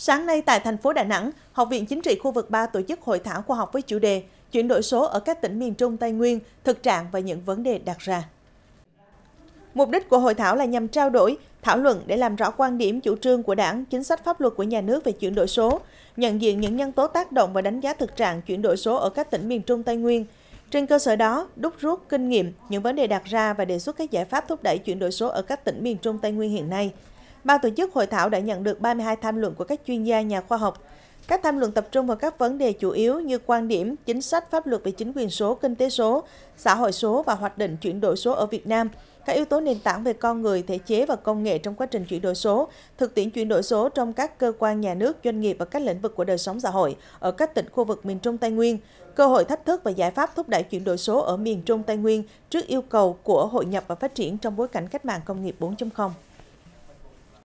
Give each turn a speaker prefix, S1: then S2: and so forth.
S1: Sáng nay tại thành phố Đà Nẵng, Học viện Chính trị khu vực 3 tổ chức hội thảo khoa học với chủ đề Chuyển đổi số ở các tỉnh miền Trung Tây Nguyên, thực trạng và những vấn đề đặt ra. Mục đích của hội thảo là nhằm trao đổi, thảo luận để làm rõ quan điểm chủ trương của đảng, chính sách pháp luật của nhà nước về chuyển đổi số, nhận diện những nhân tố tác động và đánh giá thực trạng chuyển đổi số ở các tỉnh miền Trung Tây Nguyên. Trên cơ sở đó, đúc rút kinh nghiệm, những vấn đề đặt ra và đề xuất các giải pháp thúc đẩy chuyển đổi số ở các tỉnh miền Trung Tây Nguyên hiện nay ban tổ chức hội thảo đã nhận được 32 tham luận của các chuyên gia nhà khoa học. Các tham luận tập trung vào các vấn đề chủ yếu như quan điểm, chính sách pháp luật về chính quyền số, kinh tế số, xã hội số và hoạch định chuyển đổi số ở Việt Nam, các yếu tố nền tảng về con người, thể chế và công nghệ trong quá trình chuyển đổi số, thực tiễn chuyển đổi số trong các cơ quan nhà nước, doanh nghiệp và các lĩnh vực của đời sống xã hội ở các tỉnh khu vực miền Trung Tây Nguyên, cơ hội thách thức và giải pháp thúc đẩy chuyển đổi số ở miền Trung Tây Nguyên trước yêu cầu của hội nhập và phát triển trong bối cảnh cách mạng công nghiệp 4.0.